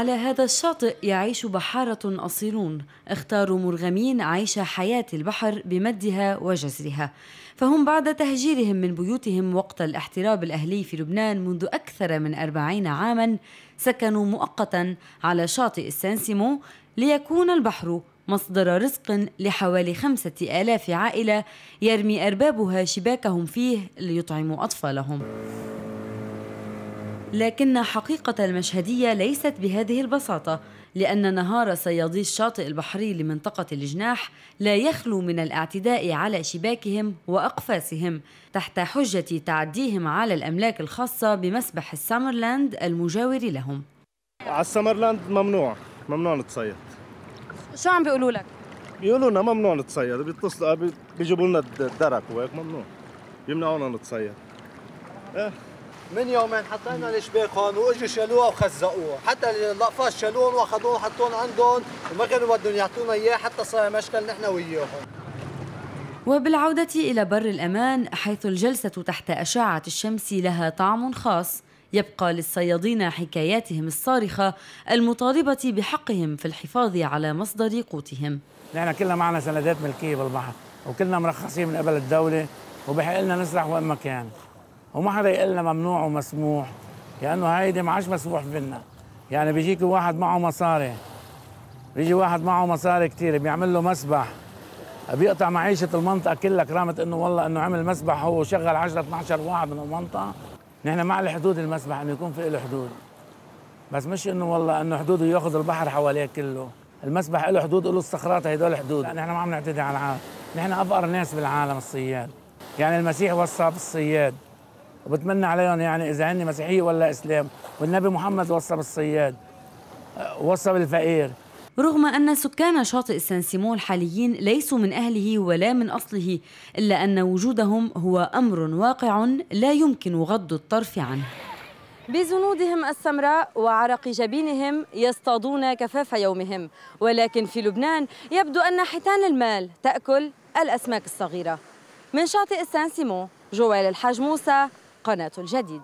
على هذا الشاطئ يعيش بحارة أصيلون اختاروا مرغمين عيش حياة البحر بمدها وجزرها فهم بعد تهجيرهم من بيوتهم وقت الاحتراب الأهلي في لبنان منذ أكثر من أربعين عاما سكنوا مؤقتا على شاطئ السانسيمو ليكون البحر مصدر رزق لحوالي خمسة آلاف عائلة يرمي أربابها شباكهم فيه ليطعموا أطفالهم لكن حقيقة المشهدية ليست بهذه البساطة لأن نهار صيادي الشاطئ البحري لمنطقة الجناح لا يخلو من الاعتداء على شباكهم وأقفاصهم تحت حجة تعديهم على الأملاك الخاصة بمسبح السمرلاند المجاور لهم على السامرلاند ممنوع ممنوع نتصيد شو عم بيقولوا لك؟ بيقولوا لنا ممنوع نتصيد بيتصلوا بيجيبوا لنا الدرك وهيك ممنوع بيمنعونا نتصيد ايه من يومين حطينا الشباك هون واجوا شالوها وخزقوها، حتى الاقفاص شالوهم واخذوهم وحطوهم عندهم وما كانوا بدهم يعطونا اياه حتى صار مشكل نحن وياهم. وبالعودة إلى بر الأمان حيث الجلسة تحت أشعة الشمس لها طعم خاص يبقى للصيادين حكاياتهم الصارخة المطالبة بحقهم في الحفاظ على مصدر قوتهم نحن كلنا معنا سندات ملكية بالبحر وكلنا مرخصين من قبل الدولة وبحق لنا نسرح وين ما كان وما حدا يقول لنا ممنوع ومسموح لانه هيدي ما عادش مسموح فينا يعني بيجيك واحد معه مصاري بيجي واحد معه مصاري كثير بيعمل له مسبح بيقطع معيشة المنطقة كلها كرامة انه والله انه عمل مسبح هو وشغل 10 12 واحد من المنطقة نحن مع الحدود المسبح انه يكون في له حدود بس مش انه والله انه حدوده ياخذ البحر حواليه كله المسبح له حدود له الصخرات هدول حدود نحن ما عم نعتدي على العالم نحن افقر ناس بالعالم الصياد يعني المسيح وصى بالصياد وبتمنى عليهم يعني اذا هن مسيحيه ولا اسلام والنبي محمد وصى بالصياد وصى بالفقير رغم أن سكان شاطئ سان سيمون الحاليين ليسوا من أهله ولا من أصله إلا أن وجودهم هو أمر واقع لا يمكن غض الطرف عنه بزنودهم السمراء وعرق جبينهم يصطادون كفاف يومهم ولكن في لبنان يبدو أن حيتان المال تأكل الأسماك الصغيرة من شاطئ سان سيمون جوال الحاج موسى قناة الجديد